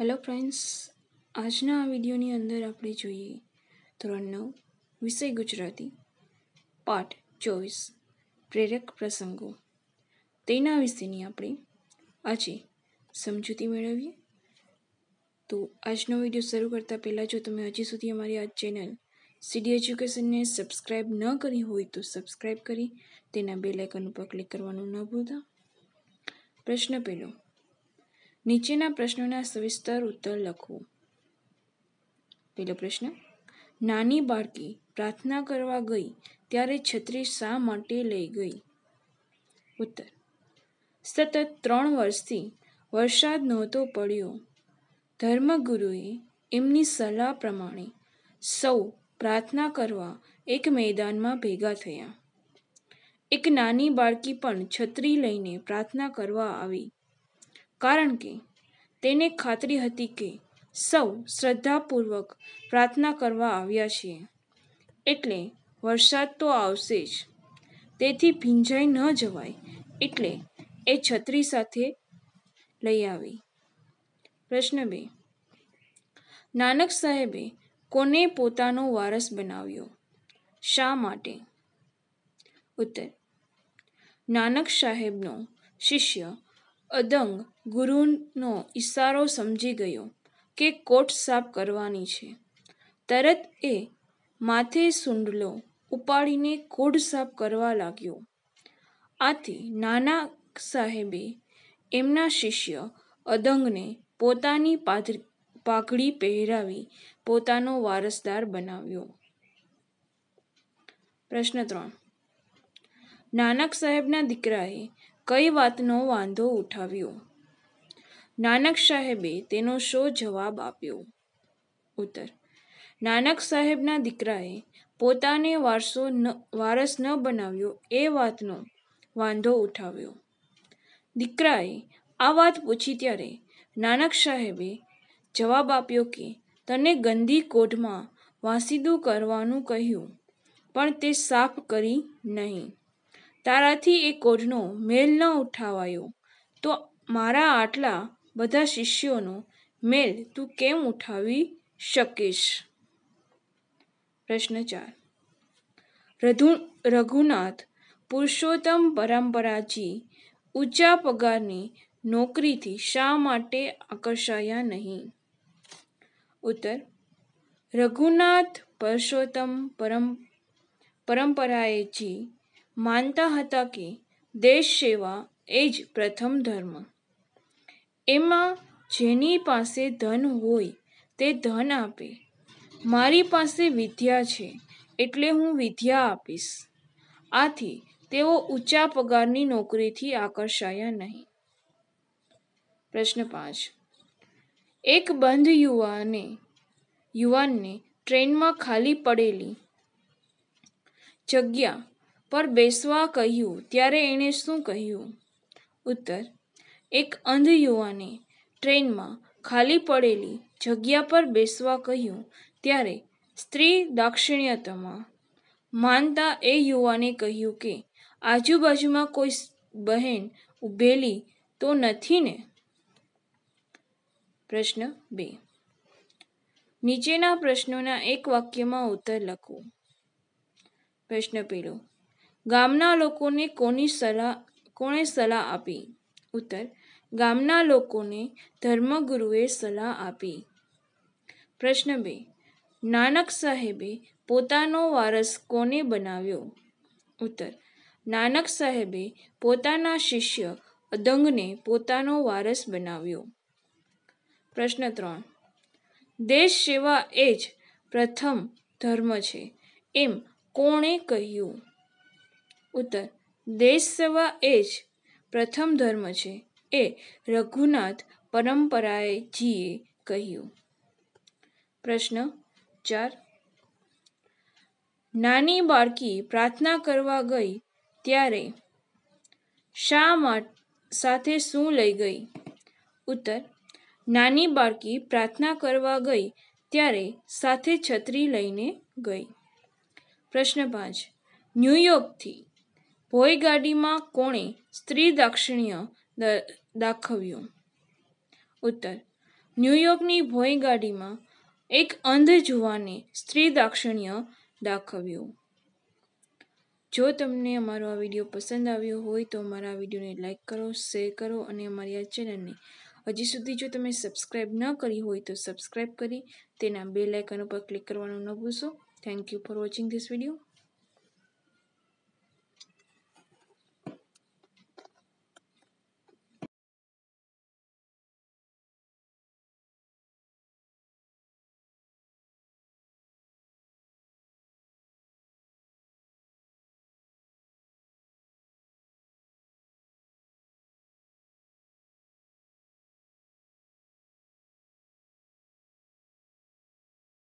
hello friends આજના આ વિડીયોની અંદર આપણે જોઈએ ધોરણ નવ વિષય ગુજરાતી પાઠ ચોવીસ પ્રેરક પ્રસંગો તેના વિશેની આપણે આજે સમજૂતી મેળવીએ તો આજનો વિડીયો શરૂ કરતાં પહેલાં જો તમે હજી સુધી અમારી આ ચેનલ સીડી એજ્યુકેશનને સબસ્ક્રાઈબ ન કરી હોય તો સબસ્ક્રાઈબ કરી તેના બેલ આઇકન ઉપર ક્લિક કરવાનું ન ભૂલતા પ્રશ્ન પહેલો નીચેના પ્રશ્નોના સવિસ્તર ઉત્તર લખવું પહેલો પ્રશ્ન નાની બાળકી પ્રાર્થના કરવા ગઈ ત્યારે છત્રી શા માટે લઈ ગઈ ઉત્તર સતત ત્રણ વર્ષથી વરસાદ નહોતો પડ્યો ધર્મગુરુએ એમની સલાહ પ્રમાણે સૌ પ્રાર્થના કરવા એક મેદાનમાં ભેગા થયા એક નાની બાળકી પણ છત્રી લઈને પ્રાર્થના કરવા આવી કારણ કે તેને ખાતરી હતી કે સૌ શ્રદ્ધાપૂર્વક પ્રાર્થના કરવા આવ્યા છે એટલે વરસાદ તો આવશે જ તેથી ભીંજાઈ ન જવાય એટલે એ છત્રી સાથે લઈ આવી પ્રશ્ન બે નાનક સાહેબે કોને પોતાનો વારસ બનાવ્યો શા માટે ઉત્તર નાનક સાહેબનો શિષ્ય અદંગ ગુરુનો ઇશારો સમજી ગયો કે કોટ સાફ કરવાની છે તરત એ માથે સુંડલો ઉપાડીને કોઢ સાફ કરવા લાગ્યો આથી નાના સાહેબે એમના શિષ્ય અદંગને પોતાની પાઘડી પાઘડી પહેરાવી પોતાનો વારસદાર બનાવ્યો પ્રશ્ન ત્રણ નાનક સાહેબના દીકરાએ કઈ વાતનો વાંધો ઉઠાવ્યો નાનક સાહેબે તેનો શો જવાબ આપ્યો ઉત્તર નાનક સાહેબના દીકરાએ પોતાને વારસો ન વારસ ન બનાવ્યો એ વાતનો વાંધો ઉઠાવ્યો દીકરાએ આ વાત પૂછી ત્યારે નાનક સાહેબે જવાબ આપ્યો કે તને ગંદી કોઢમાં વાસીદું કરવાનું કહ્યું પણ તે સાફ કરી નહીં તારાથી એ કોઢનો મેલ ન ઉઠાવાયો તો મારા આટલા બધા શિષ્યોનો મેલ તું કેમ ઉઠાવી શકીશ પ્રશ્ન ચાર રઘુ રઘુનાથ પુરુષોત્તમ પરંપરાજી ઊંચા પગારની નોકરીથી શા માટે આકર્ષાયા નહીં ઉત્તર રઘુનાથ પરસોત્તમ પરમ પરંપરાએજી માનતા હતા કે દેશ સેવા એ જ પ્રથમ ધર્મ એમાં જેની પાસે ધન હોય તે ધન આપે મારી પાસે વિદ્યા છે એટલે હું વિદ્યા આપીશ આથી તેઓ ઊંચા પગારની નોકરીથી આકર્ષાયા નહીં પ્રશ્ન પાંચ એક બંધ યુવાને યુવાનને ટ્રેનમાં ખાલી પડેલી જગ્યા પર બેસવા કહ્યું ત્યારે એણે શું કહ્યું ઉત્તર એક અંધ યુવાને ટ્રેનમાં ખાલી પડેલી જગ્યા પર બેસવા કહ્યું ત્યારે સ્ત્રી દાક્ષિણ્યતમાં માનતા એ યુવાને કહ્યું કે આજુબાજુમાં કોઈ બહેન ઊભેલી તો નથી ને પ્રશ્ન બે નીચેના પ્રશ્નોના એક વાક્યમાં ઉત્તર લખો પ્રશ્ન પેલો ગામના લોકોને કોની સલાહ કોણે સલાહ આપી ઉત્તર ગામના લોકોને ધર્મગુરુએ સલાહ આપી પ્રશ્ન બે નાનક સાહેબે પોતાનો વારસ કોને બનાવ્યો ઉત્તર નાનક સાહેબે પોતાના શિષ્ય અદંગને પોતાનો વારસ બનાવ્યો પ્રશ્ન ત્રણ દેશ સેવા એ જ પ્રથમ ધર્મ છે એમ કોણે કહ્યું ઉત્તર દેશ સેવા એ જ પ્રથમ ધર્મ છે એ રઘુનાથ પરંપરાએજીએ કહ્યું પ્રશ્ન ચાર નાની બાળકી પ્રાર્થના કરવા ગઈ ત્યારે શા સાથે શું લઈ ગઈ ઉત્તર નાની બાળકી પ્રાર્થના કરવા ગઈ ત્યારે સાથે છત્રી લઈને ગઈ પ્રશ્ન પાંચ ન્યૂયોર્કથી પોયગાડીમાં કોણે સ્ત્રી દાક્ષિણ્ય દાખવ્યું ઉત્તર ન્યૂયોર્કની ભોયગાડીમાં એક અંધ જુવાને સ્ત્રી દાક્ષિણ્ય દાખવ્યું જો તમને અમારો આ વિડીયો પસંદ આવ્યો હોય તો અમારા વિડીયોને લાઇક કરો શેર કરો અને અમારી આ ચેનલને હજી સુધી જો તમે સબસ્ક્રાઇબ ન કરી હોય તો સબસ્ક્રાઇબ કરી તેના બે લાઇકન ઉપર ક્લિક કરવાનું ન ભૂલશો thank you for watching this video